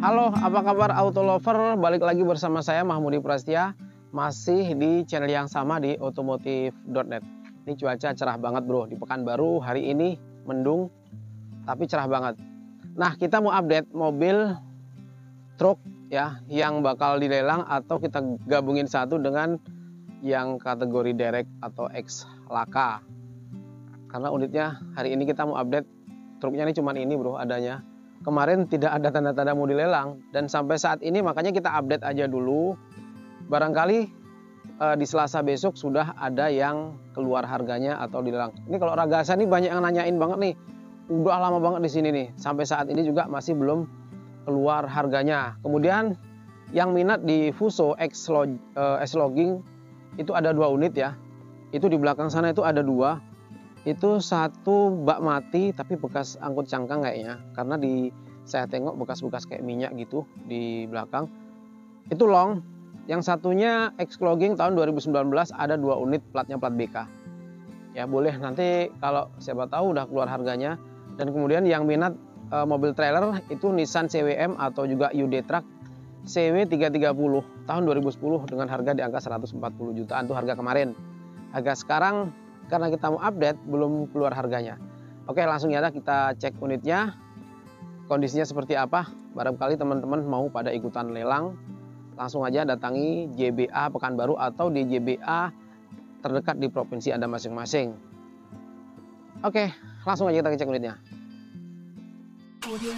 Halo, apa kabar auto lover? Balik lagi bersama saya Mahmudi Prastia masih di channel yang sama di otomotif.net. Ini cuaca cerah banget, Bro. Di Pekanbaru hari ini mendung tapi cerah banget. Nah, kita mau update mobil truk ya yang bakal dilelang atau kita gabungin satu dengan yang kategori derek atau X laka. Karena unitnya hari ini kita mau update truknya ini cuman ini, Bro, adanya kemarin tidak ada tanda-tanda mau dilelang dan sampai saat ini makanya kita update aja dulu barangkali e, di Selasa besok sudah ada yang keluar harganya atau dilelang ini kalau ragasa ini banyak yang nanyain banget nih udah lama banget di sini nih sampai saat ini juga masih belum keluar harganya kemudian yang minat di Fuso X, log, eh, X Logging itu ada dua unit ya itu di belakang sana itu ada dua itu satu bak mati tapi bekas angkut cangkang kayaknya karena di saya tengok bekas-bekas kayak minyak gitu di belakang itu long yang satunya logging tahun 2019 ada dua unit platnya plat BK ya boleh nanti kalau siapa tahu udah keluar harganya dan kemudian yang minat e, mobil trailer itu Nissan CWM atau juga UD Truck CW 330 tahun 2010 dengan harga di angka 140 jutaan tuh harga kemarin harga sekarang karena kita mau update belum keluar harganya. Oke langsung ya kita cek unitnya, kondisinya seperti apa. Barangkali teman-teman mau pada ikutan lelang, langsung aja datangi JBA Pekanbaru atau di JBA terdekat di provinsi Anda masing-masing. Oke, langsung aja kita cek unitnya. Audio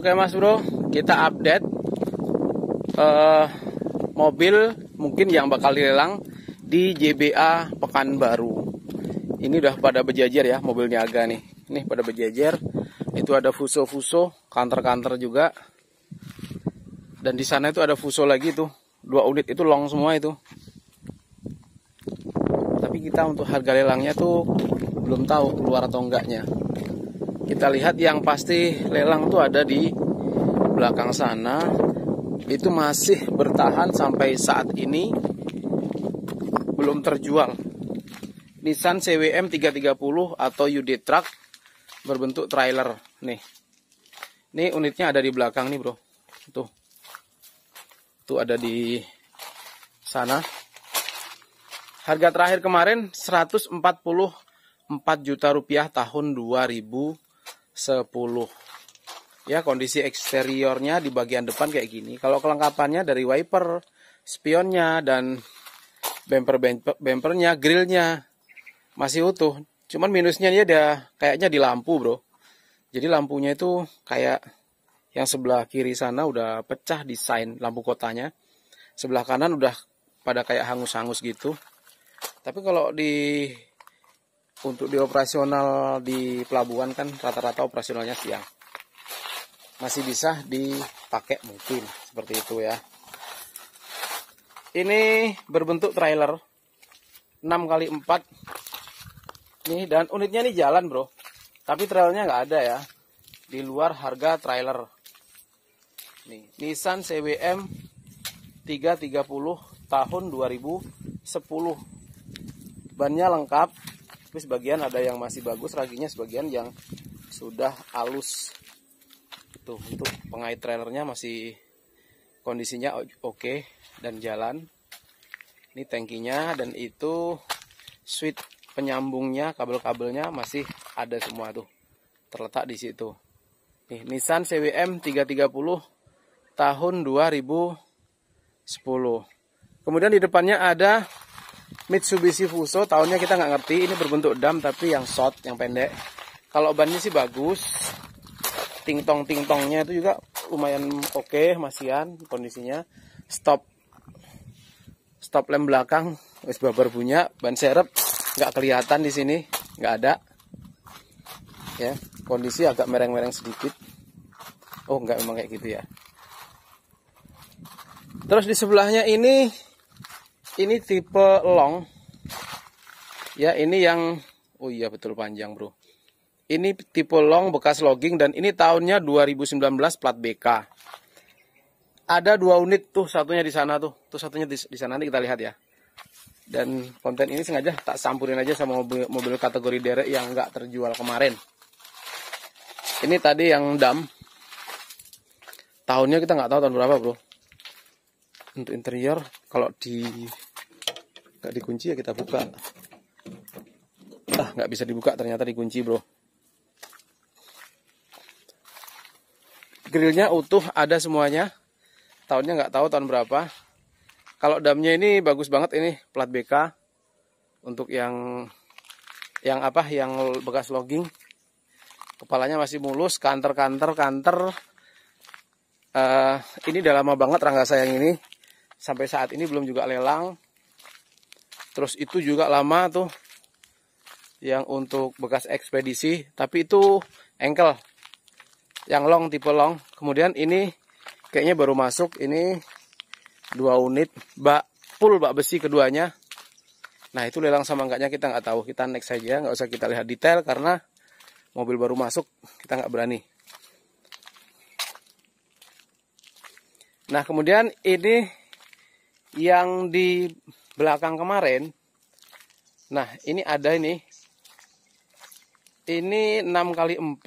Oke Mas Bro, kita update uh, mobil mungkin yang bakal dilelang di JBA Pekanbaru. Ini udah pada berjajar ya mobilnya agak nih. Nih pada berjajar. Itu ada fuso-fuso, kanter-kanter juga. Dan di sana itu ada fuso lagi tuh. Dua unit itu long semua itu. Tapi kita untuk harga lelangnya tuh belum tahu keluar atau enggaknya kita lihat yang pasti lelang tuh ada di belakang sana itu masih bertahan sampai saat ini belum terjual Nissan CWM 330 atau UD Truck berbentuk trailer nih ini unitnya ada di belakang nih bro tuh tuh ada di sana harga terakhir kemarin 144 juta rupiah tahun 2000 10 ya kondisi eksteriornya di bagian depan kayak gini kalau kelengkapannya dari wiper spionnya dan bumper bumpernya grillnya masih utuh cuman minusnya dia ada kayaknya di lampu bro jadi lampunya itu kayak yang sebelah kiri sana udah pecah desain lampu kotanya sebelah kanan udah pada kayak hangus-hangus gitu tapi kalau di untuk dioperasional di pelabuhan kan rata-rata operasionalnya siang masih bisa dipakai mungkin seperti itu ya ini berbentuk trailer 6 kali 4 nih dan unitnya ini jalan bro tapi trailernya nggak ada ya di luar harga trailer nih Nissan CBM 330 tahun 2010 bannya lengkap tapi sebagian ada yang masih bagus raginya sebagian yang sudah halus tuh untuk pengait trailernya masih kondisinya oke okay dan jalan ini tangkinya dan itu switch penyambungnya kabel-kabelnya masih ada semua tuh terletak di situ nih Nissan CWM 330 tahun 2010 kemudian di depannya ada Mitsubishi Fuso tahunnya kita nggak ngerti ini berbentuk dam tapi yang short yang pendek kalau bannya sih bagus tingtong tingtongnya itu juga lumayan oke okay, masihan kondisinya stop stop lem belakang wis babar punya ban serep nggak kelihatan di sini nggak ada ya kondisi agak mereng-mereng sedikit oh nggak memang kayak gitu ya terus di sebelahnya ini ini tipe long ya ini yang oh iya betul panjang bro ini tipe long bekas logging dan ini tahunnya 2019 plat BK ada dua unit tuh satunya di sana tuh tuh satunya di, di sana nanti kita lihat ya dan konten ini sengaja tak sampurin aja sama mobil, mobil kategori derek yang nggak terjual kemarin ini tadi yang dam tahunnya kita nggak tahu tahun berapa bro untuk interior kalau di nggak dikunci ya kita buka ah nggak bisa dibuka ternyata dikunci bro grillnya utuh ada semuanya tahunnya nggak tahu tahun berapa kalau damnya ini bagus banget ini plat BK untuk yang yang apa yang bekas logging kepalanya masih mulus kanter kanter kanter uh, ini udah lama banget rangka sayang ini sampai saat ini belum juga lelang terus itu juga lama tuh yang untuk bekas ekspedisi tapi itu engkel yang long tipe long kemudian ini kayaknya baru masuk ini dua unit bak full bak besi keduanya nah itu lelang sama enggaknya kita nggak tahu kita next saja nggak usah kita lihat detail karena mobil baru masuk kita nggak berani nah kemudian ini yang di belakang kemarin nah ini ada ini ini 6 kali 4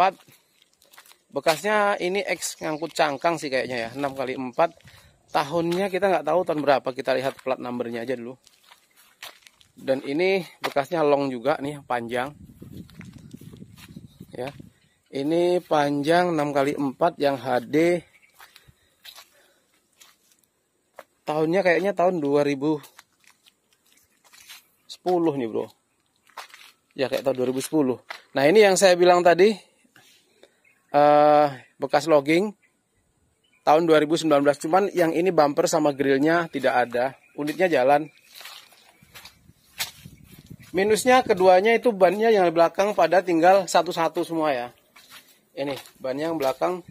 bekasnya ini X ngangkut cangkang sih kayaknya ya 6 kali 4 tahunnya kita nggak tahu tahun berapa kita lihat plat numbernya aja dulu dan ini bekasnya long juga nih panjang ya ini panjang 6 kali 4 yang HD tahunnya kayaknya tahun 2010 nih bro ya kayak tahun 2010 nah ini yang saya bilang tadi uh, bekas logging tahun 2019 cuman yang ini bumper sama grillnya tidak ada unitnya jalan minusnya keduanya itu bannya yang belakang pada tinggal satu-satu semua ya ini bannya yang belakang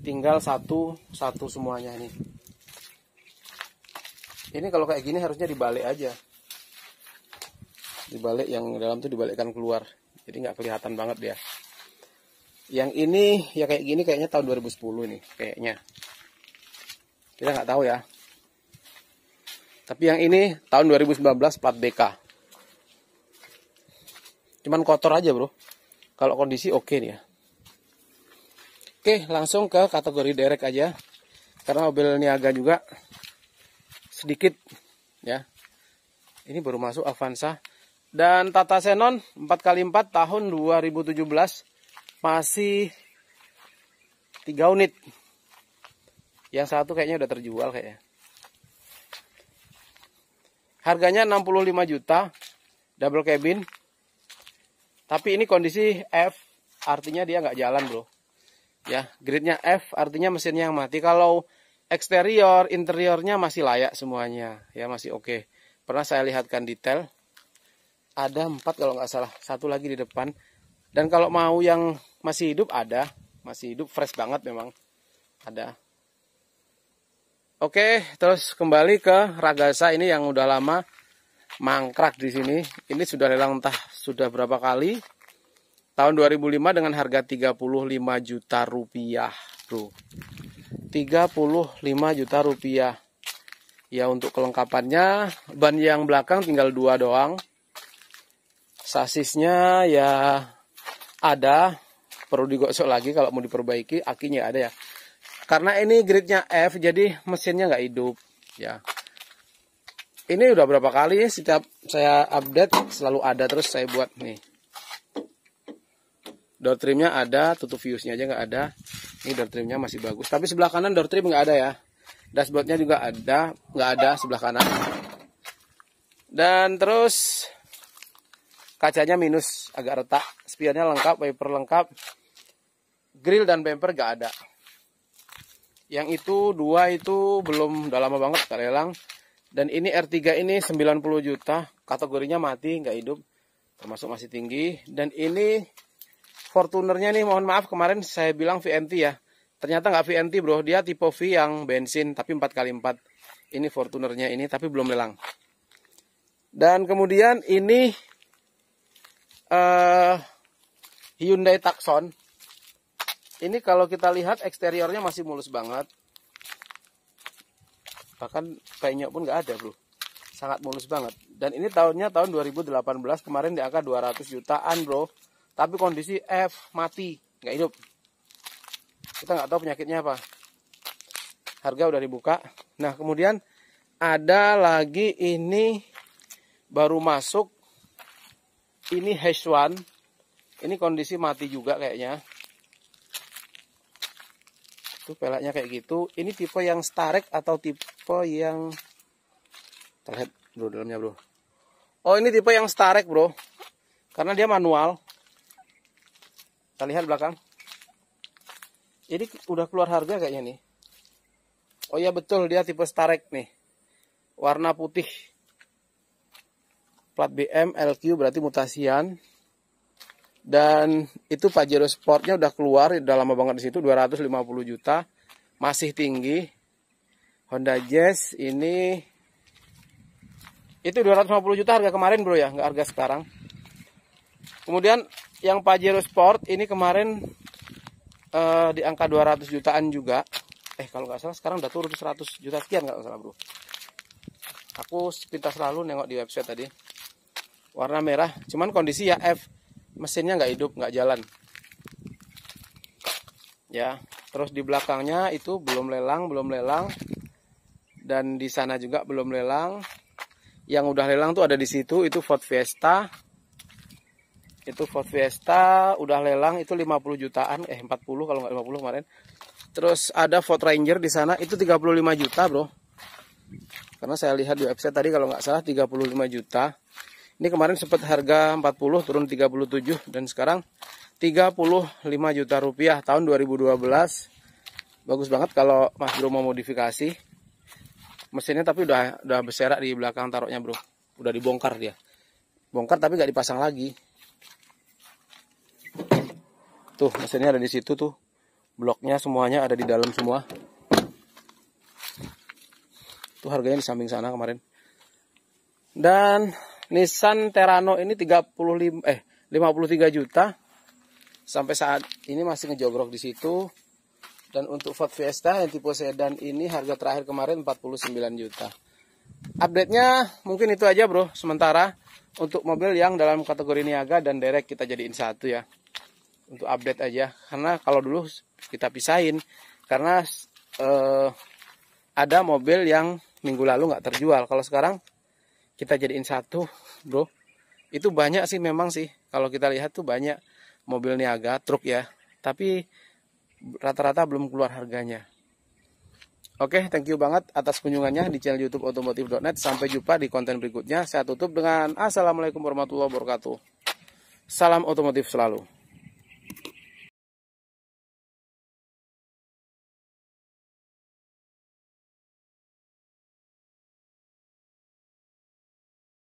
tinggal satu-satu semuanya nih ini kalau kayak gini harusnya dibalik aja dibalik yang dalam tuh dibalikkan keluar jadi nggak kelihatan banget dia yang ini ya kayak gini kayaknya tahun 2010 ini, kayaknya kita nggak tahu ya tapi yang ini tahun 2019 plat BK cuman kotor aja bro kalau kondisi oke okay nih ya oke langsung ke kategori derek aja karena mobil niaga juga sedikit ya. Ini baru masuk Avanza dan Tata Senon 4x4 tahun 2017 masih 3 unit. Yang satu kayaknya udah terjual kayaknya. Harganya 65 juta double cabin. Tapi ini kondisi F artinya dia nggak jalan, Bro. Ya, gridnya F artinya mesinnya yang mati. Kalau eksterior, interiornya masih layak semuanya, ya masih oke. Okay. Pernah saya lihatkan detail, ada empat kalau nggak salah, satu lagi di depan. Dan kalau mau yang masih hidup ada, masih hidup fresh banget memang, ada. Oke, okay, terus kembali ke ragasa ini yang udah lama mangkrak di sini. Ini sudah lelang entah sudah berapa kali. Tahun 2005 dengan harga 35 juta rupiah, tuh. 35 juta rupiah ya untuk kelengkapannya ban yang belakang tinggal dua doang sasisnya ya ada perlu digosok lagi kalau mau diperbaiki akinya ada ya karena ini gridnya F jadi mesinnya nggak hidup ya ini udah berapa kali setiap saya update selalu ada terus saya buat nih door trimnya ada tutup fuse nya aja nggak ada ini door trimnya masih bagus. Tapi sebelah kanan door trim nggak ada ya. Dashboardnya juga ada, nggak ada sebelah kanan. Dan terus kacanya minus, agak retak. Spionnya lengkap, wiper lengkap. Grill dan bumper nggak ada. Yang itu dua itu belum udah lama banget tak lelang. Dan ini R3 ini 90 juta, kategorinya mati nggak hidup, termasuk masih tinggi. Dan ini Fortunernya nih mohon maaf kemarin saya bilang VNT ya. Ternyata nggak VNT bro, dia tipe V yang bensin tapi 4x4. Ini Fortunernya ini tapi belum lelang. Dan kemudian ini uh, Hyundai Tucson. Ini kalau kita lihat eksteriornya masih mulus banget. Bahkan kayaknya pun nggak ada bro. Sangat mulus banget. Dan ini tahunnya tahun 2018 kemarin di angka 200 jutaan bro tapi kondisi F mati nggak hidup kita nggak tahu penyakitnya apa harga udah dibuka nah kemudian ada lagi ini baru masuk ini H1. ini kondisi mati juga kayaknya itu pelaknya kayak gitu ini tipe yang starek atau tipe yang terlihat bro dalamnya bro oh ini tipe yang starek bro karena dia manual kita lihat belakang. Ini udah keluar harga kayaknya nih. Oh iya betul dia tipe Starek nih. Warna putih. Plat BM LQ berarti mutasian. Dan itu Pajero Sportnya udah keluar, udah lama banget di situ 250 juta. Masih tinggi. Honda Jazz ini itu 250 juta harga kemarin bro ya, nggak harga sekarang. Kemudian yang Pajero Sport ini kemarin uh, di angka 200 jutaan juga. Eh kalau nggak salah sekarang udah turun 100 juta sekian nggak salah bro. Aku sepintas lalu nengok di website tadi. Warna merah, cuman kondisi ya F mesinnya nggak hidup, nggak jalan. Ya, terus di belakangnya itu belum lelang, belum lelang. Dan di sana juga belum lelang. Yang udah lelang tuh ada di situ, itu Ford Fiesta itu Ford Fiesta udah lelang itu 50 jutaan eh 40 kalau nggak 50 kemarin terus ada Ford Ranger di sana itu 35 juta bro karena saya lihat di website tadi kalau nggak salah 35 juta ini kemarin sempat harga 40 turun 37 dan sekarang 35 juta rupiah tahun 2012 bagus banget kalau Mas Bro mau modifikasi mesinnya tapi udah udah berserak di belakang taruhnya bro udah dibongkar dia bongkar tapi nggak dipasang lagi Tuh, mesinnya ada di situ tuh. Bloknya semuanya ada di dalam semua. Tuh harganya di samping sana kemarin. Dan Nissan Terano ini 35 eh 53 juta. Sampai saat ini masih ngejogrok di situ. Dan untuk Ford Fiesta yang tipe sedan ini harga terakhir kemarin 49 juta. Update-nya mungkin itu aja bro sementara untuk mobil yang dalam kategori niaga dan derek kita jadiin satu ya untuk update aja karena kalau dulu kita pisahin karena eh, ada mobil yang minggu lalu nggak terjual kalau sekarang kita jadiin satu bro itu banyak sih memang sih kalau kita lihat tuh banyak mobil niaga truk ya tapi rata-rata belum keluar harganya Oke, thank you banget atas kunjungannya di channel YouTube otomotif.net. Sampai jumpa di konten berikutnya. Saya tutup dengan Assalamualaikum warahmatullahi wabarakatuh. Salam otomotif selalu.